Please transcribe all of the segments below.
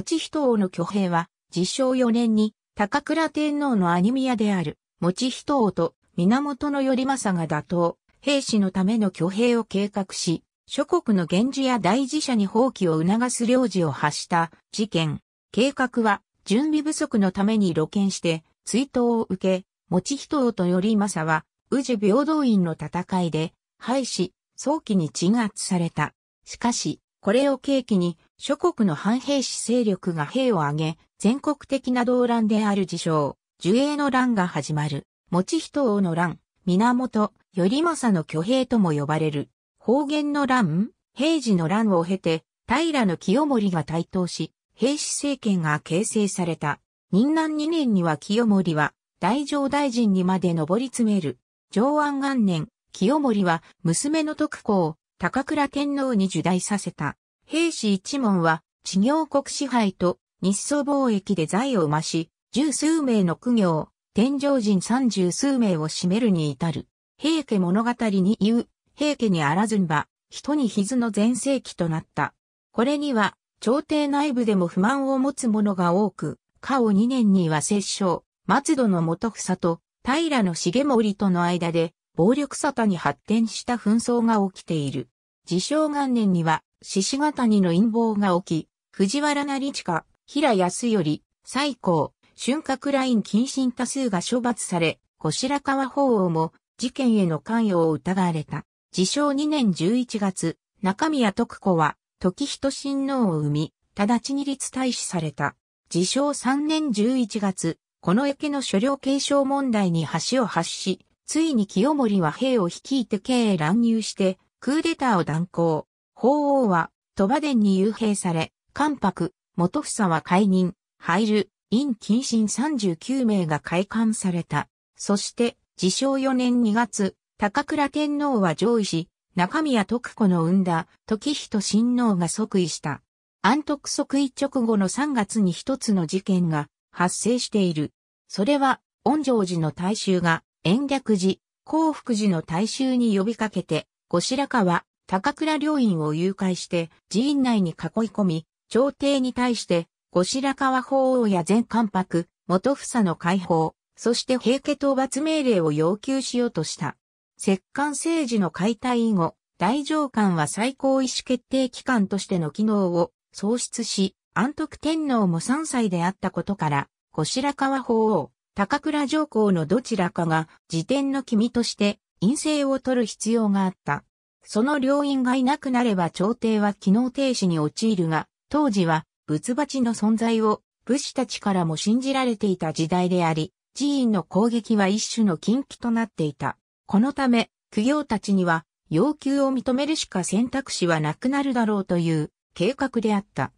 持人王の挙兵は、自称4年に、高倉天皇の兄宮である、持人王と源頼政が打倒、兵士のための挙兵を計画し、諸国の源氏や大事者に放棄を促す領事を発した事件。計画は、準備不足のために露見して、追悼を受け、持人王と頼政は、宇治平等院の戦いで、廃止、早期に鎮圧された。しかし、これを契機に、諸国の反兵士勢力が兵を挙げ、全国的な動乱である事象、樹栄の乱が始まる。持人王の乱、源、頼政の挙兵とも呼ばれる。方言の乱、平時の乱を経て、平清盛が台頭し、兵士政権が形成された。任南2年には清盛は、大乗大臣にまで上り詰める。上安元年、清盛は娘の徳子を高倉天皇に受代させた。兵士一門は、地業国支配と日ソ貿易で財を増し、十数名の苦行、天上人三十数名を占めるに至る。平家物語に言う、平家にあらずんば、人に傷の全盛期となった。これには、朝廷内部でも不満を持つ者が多く、過を2年には摂政、松戸の元房と平の重盛との間で、暴力沙汰に発展した紛争が起きている。自称元年には、獅子ヶにの陰謀が起き、藤原成親、平安より、最高、春閣ライン謹慎多数が処罰され、後白河法王も事件への関与を疑われた。自称2年11月、中宮徳子は、時人親王を生み、直ちに立大使された。自称3年11月、この池の所領継承問題に橋を発し、ついに清盛は兵を率いて京へ乱入して、クーデターを断行。法皇は、鳥羽殿に幽閉され、関白、元房は解任、入る、院近親39名が開館された。そして、自称4年2月、高倉天皇は上位し、中宮徳子の生んだ時人親王が即位した。安徳即位直後の3月に一つの事件が発生している。それは、恩城寺の大衆が、延暦寺、幸福寺の大衆に呼びかけて、後白河、高倉良院を誘拐して寺院内に囲い込み、朝廷に対して、後白河法皇や前関白、元房の解放、そして平家討伐命令を要求しようとした。摂関政治の解体以後、大上官は最高意思決定機関としての機能を喪失し、安徳天皇も3歳であったことから、後白河法皇、高倉上皇のどちらかが、自典の君として、院政を取る必要があった。その両院がいなくなれば朝廷は機能停止に陥るが、当時は仏鉢の存在を武士たちからも信じられていた時代であり、寺院の攻撃は一種の禁忌となっていた。このため、苦行たちには要求を認めるしか選択肢はなくなるだろうという計画であった。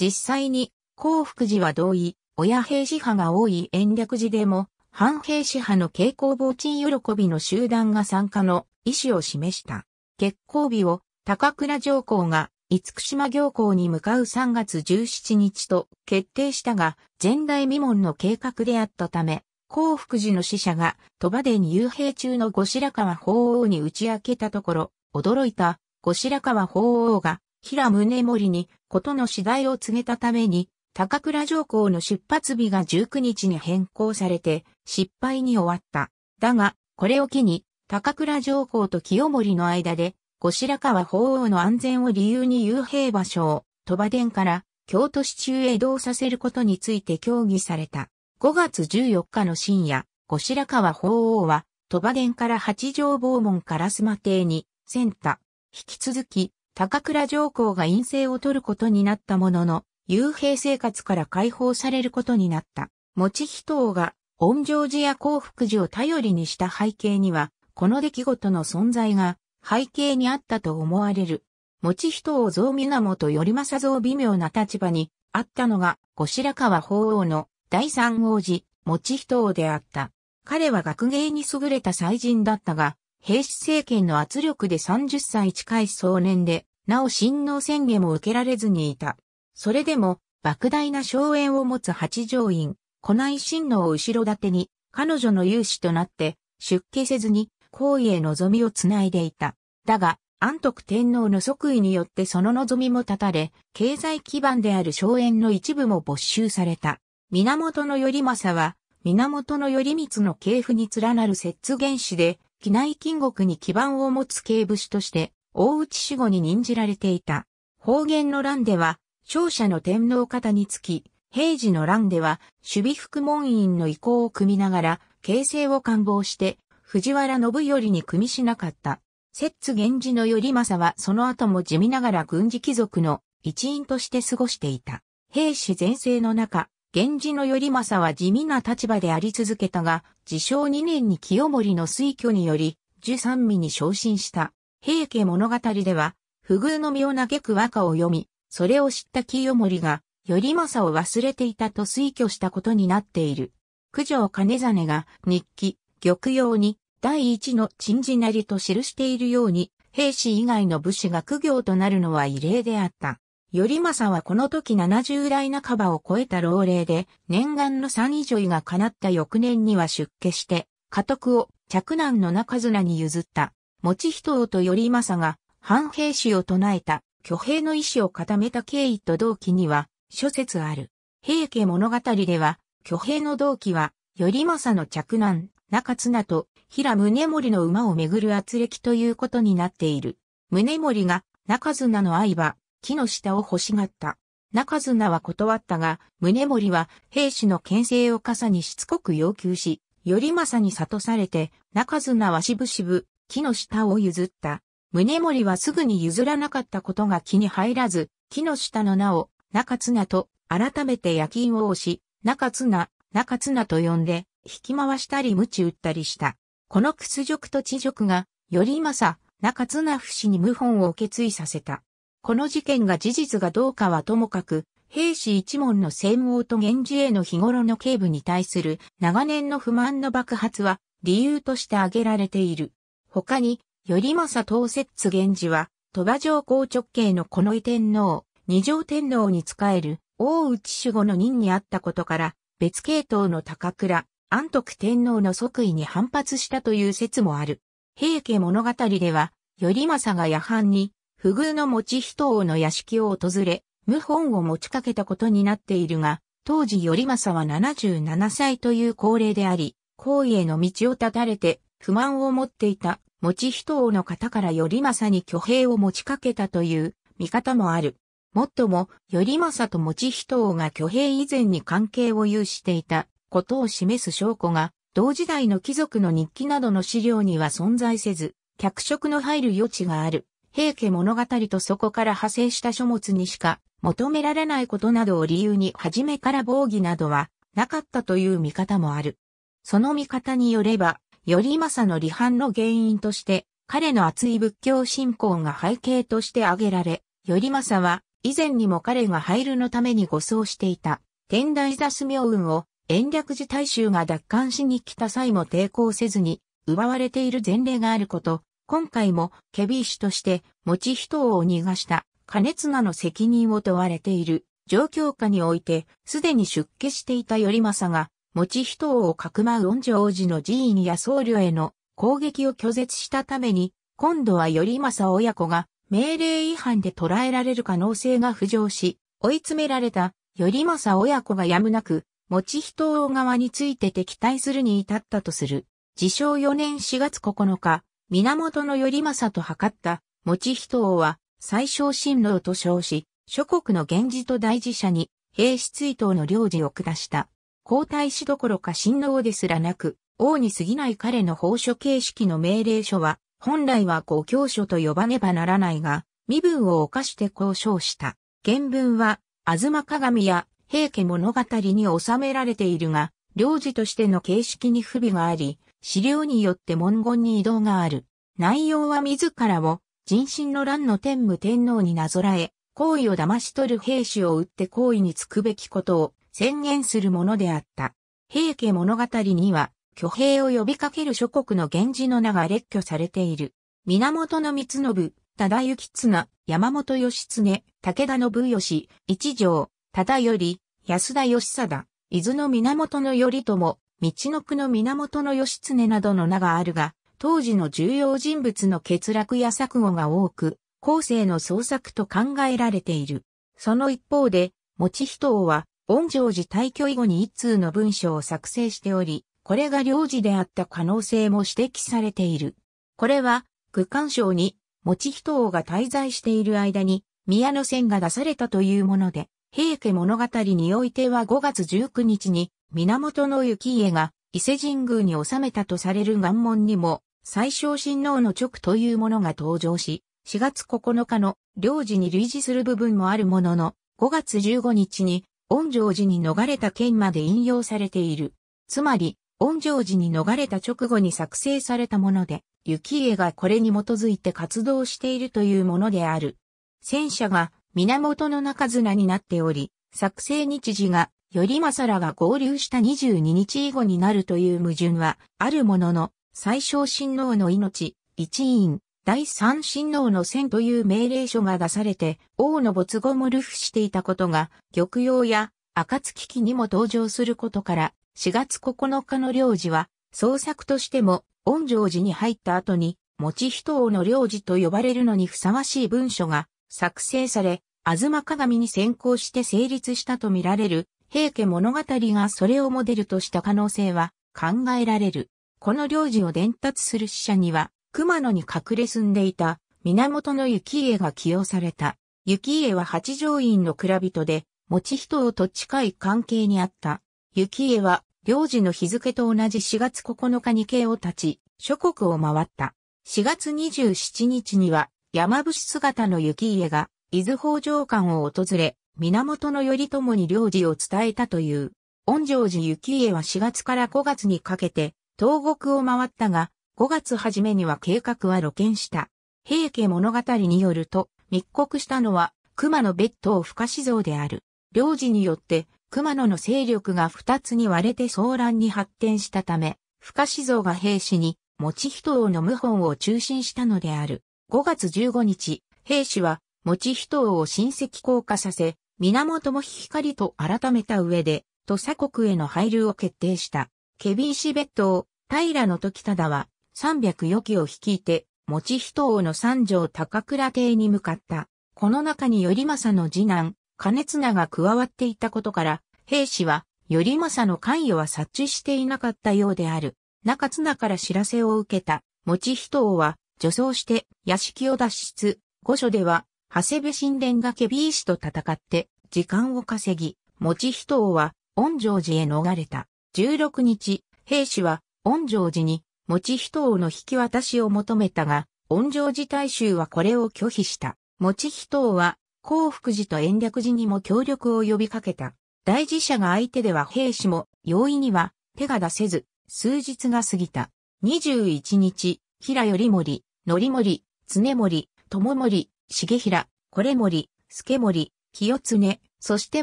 実際に、幸福寺は同意、親兵士派が多い延暦寺でも、反兵士派の傾向防鎮喜びの集団が参加の意思を示した。月光日を高倉上皇が五島行港に向かう3月17日と決定したが、前代未聞の計画であったため、幸福寺の使者が鳥羽殿遊兵中の後白河法皇に打ち明けたところ、驚いた後白河法皇が平宗盛に事の次第を告げたために、高倉上皇の出発日が19日に変更されて失敗に終わった。だが、これを機に高倉上皇と清盛の間で、後白河法皇の安全を理由に幽閉場所を、鳥羽殿から京都市中へ移動させることについて協議された。5月14日の深夜、後白河法皇は、鳥羽殿から八条坊門から須磨邸に、ンタ。引き続き、高倉上皇が陰性を取ることになったものの、幽閉生活から解放されることになった。持ち人王が、恩城寺や幸福寺を頼りにした背景には、この出来事の存在が背景にあったと思われる。持人を像源頼政像微妙な立場にあったのが後白河法皇の第三王子、持人王であった。彼は学芸に優れた才人だったが、平氏政権の圧力で30歳近い壮年で、なお親王宣言も受けられずにいた。それでも、莫大な荘園を持つ八条院、古内親王を後ろ盾に、彼女の勇士となって、出家せずに、皇位へ望みをつないでいた。だが、安徳天皇の即位によってその望みも絶たれ、経済基盤である荘園の一部も没収された。源頼政は、源頼光の系譜に連なる摂津元氏で、機内金国に基盤を持つ警部士として、大内守護に任じられていた。方言の乱では、勝者の天皇方につき、平時の乱では、守備副門院の意向を組みながら、形勢を官房して、藤原信頼に組みしなかった。摂津源氏の頼政はその後も地味ながら軍事貴族の一員として過ごしていた。兵士全盛の中、源氏の頼政は地味な立場であり続けたが、自称2年に清盛の推挙により、十三味に昇進した。平家物語では、不遇の身を嘆く和歌を読み、それを知った清盛が、頼政を忘れていたと推挙したことになっている。九条兼実が日記、玉葉に、第一の陳事なりと記しているように、兵士以外の武士が苦行となるのは異例であった。頼政はこの時70代半ばを超えた老齢で、念願の三位女が叶った翌年には出家して、家督を嫡男の中綱に譲った。持人王と頼政が反兵士を唱えた挙兵の意志を固めた経緯と同期には諸説ある。平家物語では、挙兵の同期は、頼政の嫡男、中綱と平宗盛の馬をめぐる圧力ということになっている。宗盛が中綱の愛場、木の下を欲しがった。中綱は断ったが、宗盛は兵士の牽制を傘にしつこく要求し、頼政に諭されて、中綱はしぶしぶ木の下を譲った。宗盛はすぐに譲らなかったことが気に入らず、木の下の名を中綱と改めて夜勤を押し、中綱、中綱と呼んで、引き回したり鞭打ったりした。この屈辱と知辱が、よりまさ、中津不死に謀反を決意させた。この事件が事実がどうかはともかく、兵士一門の専王と源氏への日頃の警部に対する長年の不満の爆発は理由として挙げられている。他に、頼政東摂源氏は、鳥羽上皇直系のこの異天皇、二条天皇に仕える大内守護の任にあったことから、別系統の高倉、安徳天皇の即位に反発したという説もある。平家物語では、頼政が夜半に、不遇の持人王の屋敷を訪れ、謀反を持ちかけたことになっているが、当時頼政は77歳という高齢であり、皇位の道を断たれて不満を持っていた持人王の方から頼政に挙兵を持ちかけたという見方もある。もっとも、頼政と持人王が挙兵以前に関係を有していたことを示す証拠が、同時代の貴族の日記などの資料には存在せず、脚色の入る余地がある、平家物語とそこから派生した書物にしか求められないことなどを理由に初めから防御などはなかったという見方もある。その見方によれば、頼政の離反の原因として、彼の熱い仏教信仰が背景として挙げられ、頼政は以前にも彼が入るのために護送していた天台座ス明運を延暦寺大衆が奪還しに来た際も抵抗せずに、奪われている前例があること、今回も、ケビー氏として、持ち人を逃がした、加熱綱の責任を問われている、状況下において、すでに出家していた頼政が、持ち人をかくまう恩城寺の寺院や僧侶への攻撃を拒絶したために、今度は頼政親子が命令違反で捕らえられる可能性が浮上し、追い詰められた頼政親子がやむなく持人大側について敵対するに至ったとする。自称4年4月9日、源頼政と測った持人王は最小新郎と称し、諸国の源氏と大事者に兵士追悼の領事を下した。皇太子どころか新郎ですらなく、王に過ぎない彼の法書形式の命令書は、本来は五教書と呼ばねばならないが、身分を犯して交渉した。原文は、吾妻鏡や平家物語に収められているが、領事としての形式に不備があり、資料によって文言に移動がある。内容は自らを、人心の乱の天武天皇になぞらえ、行為を騙し取る兵士を打って行為につくべきことを宣言するものであった。平家物語には、挙兵を呼びかける諸国の源氏の名が列挙されている。源の光信、忠行綱、山本義経、武田信義、一条、ただより、安田義貞、伊豆の源頼朝、道の区の源義経などの名があるが、当時の重要人物の欠落や錯誤が多く、後世の創作と考えられている。その一方で、持人王は、恩城寺退去以後に一通の文章を作成しており、これが領事であった可能性も指摘されている。これは、区間省に、持人王が滞在している間に、宮の線が出されたというもので、平家物語においては5月19日に源幸家が伊勢神宮に収めたとされる岩門にも最小神王の直というものが登場し、4月9日の領事に類似する部分もあるものの、5月15日に恩城寺に逃れた件まで引用されている。つまり、恩城寺に逃れた直後に作成されたもので、幸家がこれに基づいて活動しているというものである。戦車が源の中綱になっており、作成日時が、頼政らが合流した22日以後になるという矛盾は、あるものの、最小親王の命、一員、第三親王の戦という命令書が出されて、王の没後も流布していたことが、玉葉や暁期にも登場することから、4月9日の領事は、創作としても、恩城寺に入った後に、持ち人王の領事と呼ばれるのにふさわしい文書が作成され、東鏡に先行して成立したとみられる、平家物語がそれをモデルとした可能性は考えられる。この領事を伝達する使者には、熊野に隠れ住んでいた源の幸家が起用された。幸家は八条院の蔵人で、持人と近い関係にあった。幸家は、領事の日付と同じ4月9日に慶を立ち、諸国を回った。4月27日には、山伏姿の幸家が、伊豆北条館を訪れ、源頼朝に領事を伝えたという。御城寺幸家は4月から5月にかけて、東国を回ったが、5月初めには計画は露見した。平家物語によると、密告したのは、熊野別当不可思像である。領事によって、熊野の勢力が2つに割れて騒乱に発展したため、不可思像が兵士に、持ち人を飲む本を中心したのである。5月15日、兵士は持人を親戚降下させ、源も光と改めた上で、土佐国への配流を決定した。ケビンシベットを、平の時忠は、300余期を率いて、持人王の三条高倉邸に向かった。この中に頼政の次男、金綱が加わっていたことから、兵士は、頼政の関与は察知していなかったようである。中綱から知らせを受けた、持人王は、女装して、屋敷を脱出。御所では、長谷部神殿がケビー氏と戦って、時間を稼ぎ、持人王は、恩城寺へ逃れた。16日、兵士は、恩城寺に、持人王の引き渡しを求めたが、恩城寺大衆はこれを拒否した。持人王は、幸福寺と延暦寺にも協力を呼びかけた。大事者が相手では兵士も、容易には、手が出せず、数日が過ぎた。21日、平頼盛、則盛、常盛、友盛、重平、これ森、助森、清常、そして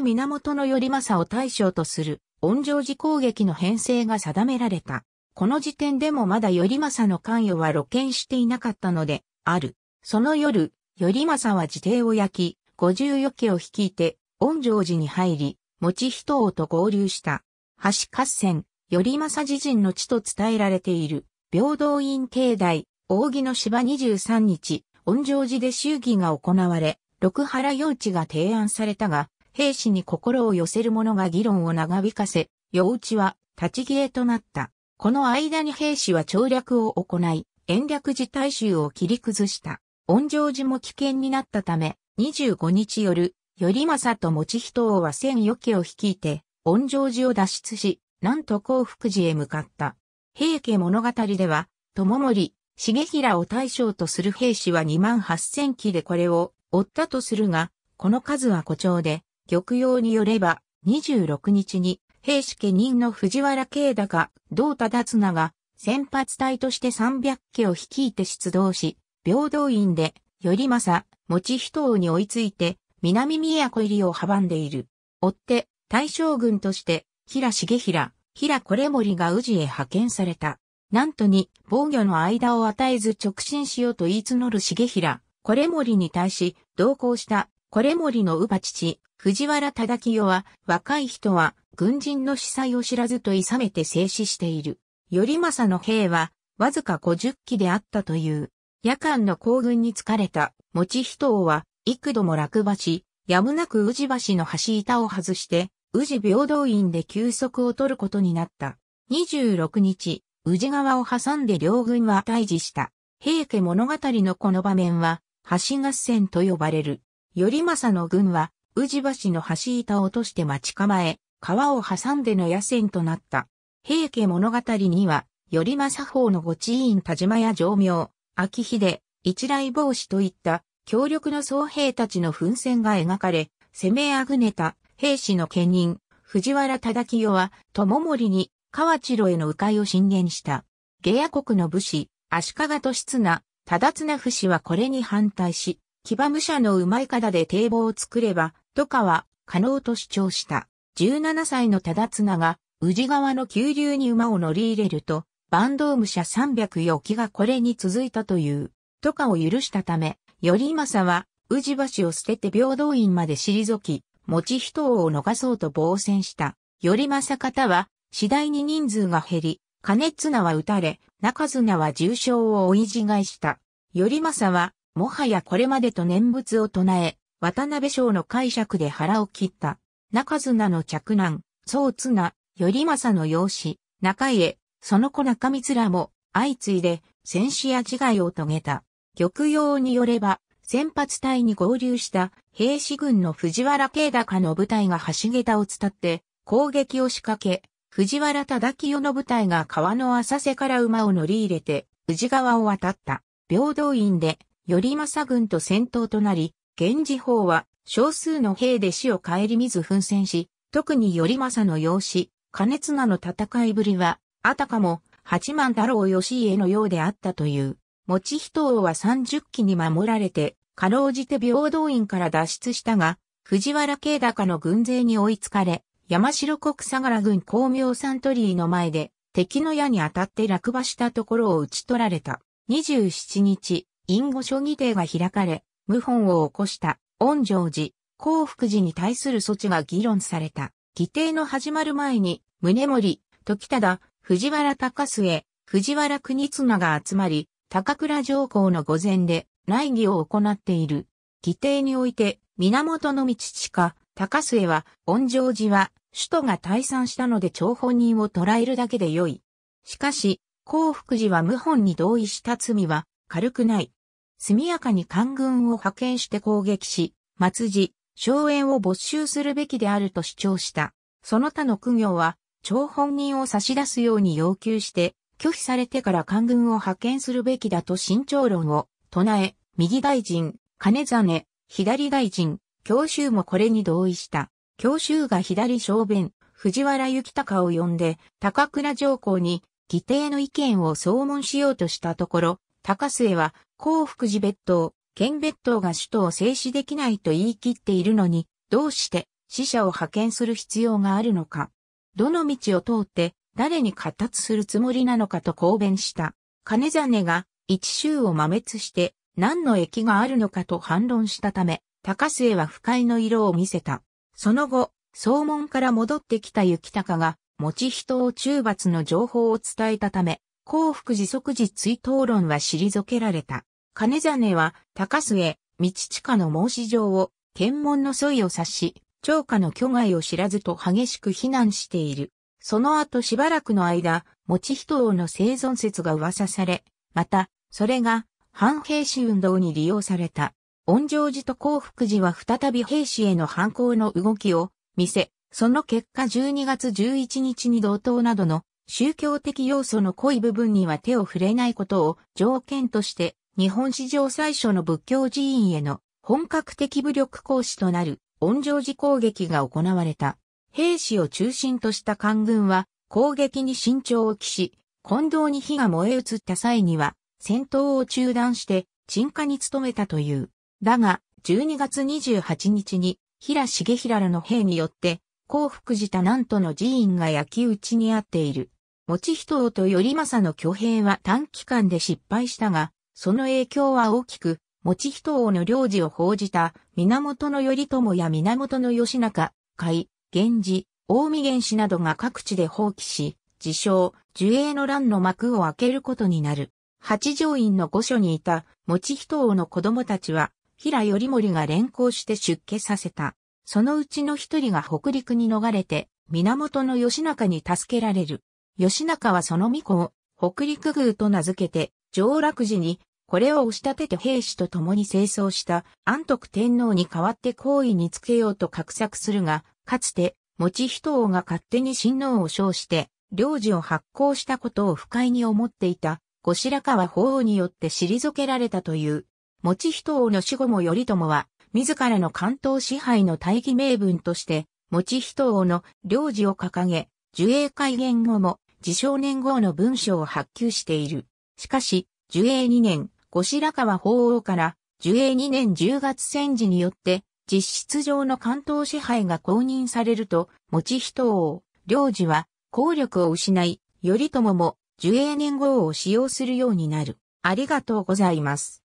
源頼政を大将とする、恩城寺攻撃の編成が定められた。この時点でもまだ頼政の関与は露見していなかったので、ある。その夜、頼政は自邸を焼き、五十余家を率いて、恩城寺に入り、持人王と合流した。橋合戦、頼政自陣の地と伝えられている、平等院境内、扇の芝23日、温城寺で祝儀が行われ、六原幼地が提案されたが、兵士に心を寄せる者が議論を長引かせ、幼地は立ち消えとなった。この間に兵士は調略を行い、延暦寺大衆を切り崩した。温城寺も危険になったため、25日夜、頼政と持人王は千余家を率いて、温城寺を脱出し、なんと幸福寺へ向かった。平家物語では、友森、重平を大将とする兵士は2万8000機でこれを追ったとするが、この数は誇張で、玉葉によれば、26日に、兵士家人の藤原慶高、道忠綱が、先発隊として300機を率いて出動し、平等院で、頼政、持人王に追いついて、南宮都入りを阻んでいる。追って、大将軍として、平重平、平これ森が宇治へ派遣された。なんとに防御の間を与えず直進しようと言い募る重平、これ森に対し同行したこれ森の乳母父、藤原忠清は若い人は軍人の司祭を知らずといめて静止している。頼政の兵はわずか50機であったという。夜間の行軍に疲れた、持人王は、幾度も落馬し、やむなく宇治橋の橋板を外して、宇治平等院で休息を取ることになった。26日、宇治川を挟んで両軍は退治した。平家物語のこの場面は、橋合戦と呼ばれる。頼政の軍は、宇治橋の橋板を落として待ち構え、川を挟んでの野戦となった。平家物語には、頼政法のご地院田島や城明、秋秀、一来帽子といった強力な僧兵たちの奮戦が描かれ、攻めあぐねた兵士の兼任、藤原忠清は、友森に河内路への迂回を進言した。下野国の武士、足利と室な、忠綱不死はこれに反対し、騎馬武者の馬い方で堤防を作れば、とかは可能と主張した。17歳の忠綱が、宇治川の急流に馬を乗り入れると、坂東武者3 0余機がこれに続いたという、とかを許したため、頼政は、宇治橋を捨てて平等院まで退き、持ち人を逃そうと防戦した。頼政方は、次第に人数が減り、金綱は撃たれ、中綱は重傷を追い自害した。頼政は、もはやこれまでと念仏を唱え、渡辺省の解釈で腹を切った。中綱の嫡男、宗綱、頼政の養子、中家、その子中光らも、相次いで、戦死や自害を遂げた。玉葉によれば、先発隊に合流した兵士軍の藤原慶高の部隊が橋桁を伝って攻撃を仕掛け、藤原忠清の部隊が川の浅瀬から馬を乗り入れて、宇治川を渡った。平等院で、頼政軍と戦闘となり、源氏法は少数の兵で死を顧みず奮戦し、特に頼政の養子、加熱なの戦いぶりは、あたかも八幡太郎義家のようであったという。持ち人王は三十期に守られて、かろうじて平等院から脱出したが、藤原慶高の軍勢に追いつかれ、山城国相良軍光明サントリーの前で、敵の矢に当たって落馬したところを討ち取られた。27日、因語将棋帝が開かれ、謀反を起こした、恩城寺、幸福寺に対する措置が議論された。議定の始まる前に、宗盛、時忠、藤原高末、藤原国綱が集まり、高倉上皇の御前で、内儀を行っている。議定において、源道下、高末は、恩城寺は、首都が退散したので張本人を捕らえるだけでよい。しかし、幸福寺は謀反に同意した罪は軽くない。速やかに官軍を派遣して攻撃し、末寺、荘園を没収するべきであると主張した。その他の苦行は、張本人を差し出すように要求して、拒否されてから官軍を派遣するべきだと慎重論を唱え、右大臣、金根、左大臣、教習もこれに同意した。教習が左小便、藤原幸隆を呼んで、高倉上皇に、議定の意見を総問しようとしたところ、高末は、幸福寺別当、県別当が首都を制止できないと言い切っているのに、どうして死者を派遣する必要があるのか。どの道を通って誰に活達するつもりなのかと公弁した。金真が一州を摩滅して何の益があるのかと反論したため、高末は不快の色を見せた。その後、総門から戻ってきた雪高が、持人を中罰の情報を伝えたため、幸福寺即時追討論は退けられた。金真は、高末、道近の申し状を、検問の添いを察し、長家の巨外を知らずと激しく非難している。その後しばらくの間、持人王の生存説が噂され、また、それが、反兵士運動に利用された。恩城寺と幸福寺は再び兵士への反抗の動きを見せ、その結果12月11日に同等などの宗教的要素の濃い部分には手を触れないことを条件として日本史上最初の仏教寺院への本格的武力行使となる恩城寺攻撃が行われた。兵士を中心とした官軍は攻撃に慎重を期し、近藤に火が燃え移った際には戦闘を中断して鎮火に努めたという。だが、12月28日に、平重平らの兵によって、幸福寺多南都の寺院が焼き討ちにあっている。持人と頼政の挙兵は短期間で失敗したが、その影響は大きく、持人王の領事を報じた、源頼朝や源義仲、海、源氏、大見源氏などが各地で放棄し、自称、樹影の乱の幕を開けることになる。八条院の御所にいた、持人王の子供たちは、平頼盛が連行して出家させた。そのうちの一人が北陸に逃れて、源義仲に助けられる。義仲はその御子を北陸宮と名付けて、上洛寺に、これを押し立てて兵士と共に清掃した安徳天皇に代わって皇位につけようと画策するが、かつて、持人王が勝手に親王を称して、領事を発行したことを不快に思っていた、後白河法皇によって退けられたという持人王の死後も頼朝は、自らの関東支配の大義名分として、持人王の領事を掲げ、受英改元後も、自少年号の文書を発給している。しかし、受英2年、後白河法王から、受英2年10月戦時によって、実質上の関東支配が公認されると、持人王、領事は、効力を失い、頼朝も、受英年号を使用するようになる。ありがとうございます。